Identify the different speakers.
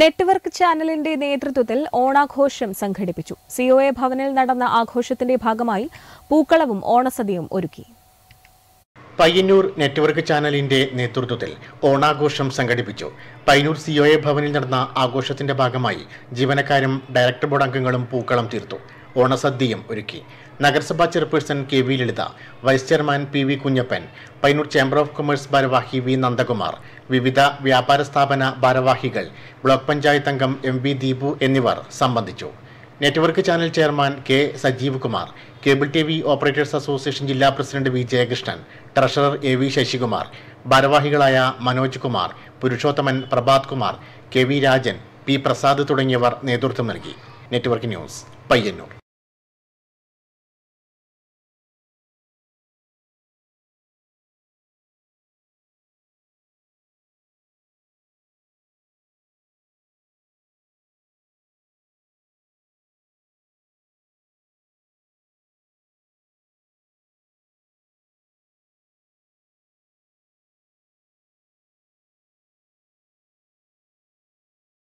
Speaker 1: network ചാനലിന്റെ നേതൃത്വത്തിൽ ഓണാഘോഷം സംഘടിപ്പിച്ചു സിഒഎ ഭവനിൽ നടന്ന ആഘോഷത്തിന്റെ ഭാഗമായി പൂക്കളവും ഓണസദ്യയും ഒരുക്കി
Speaker 2: പയ്യന്നൂർ നെറ്റ്വർക്ക് ചാനലിന്റെ നേതൃത്വത്തിൽ ഓണാഘോഷം സംഘടിപ്പിച്ചു പയ്യന്നൂർ സി ഒ എ ഭവനിൽ നടന്ന ആഘോഷത്തിന്റെ ഭാഗമായി ജീവനക്കാരും ഡയറക്ടർ ബോർഡ് അംഗങ്ങളും പൂക്കളം തീർത്തു ഓണസദ്യയും ഒരുക്കി നഗരസഭാ chairperson K V Lalitha vice chairman P V Kunhappan Payyanur chamber of commerce ഭാരവാഹി വി നന്ദകുമാർ വിവിധ വ്യാപാര സ്ഥാപന ഭാരവാഹികൾ ബ്ലോക്ക് പഞ്ചായത്ത് അംഗം എം വി ദീപു എന്നിവർ സംബന്ധിച്ചു network channel chairman K Sajeev Kumar cable T V operators association ജില്ലാ president V Jayakrishnan treasurer A V Sasikumar ഭാരവാഹികളായ Manoj Kumar Purushothaman Prabhath Kumar K V
Speaker 3: Rajan P Prasad തുടങ്ങിയവർ നേതൃത്വം നൽകി നെറ്റ്വർക്ക് ന്യൂസ് പയ്യന്നൂർ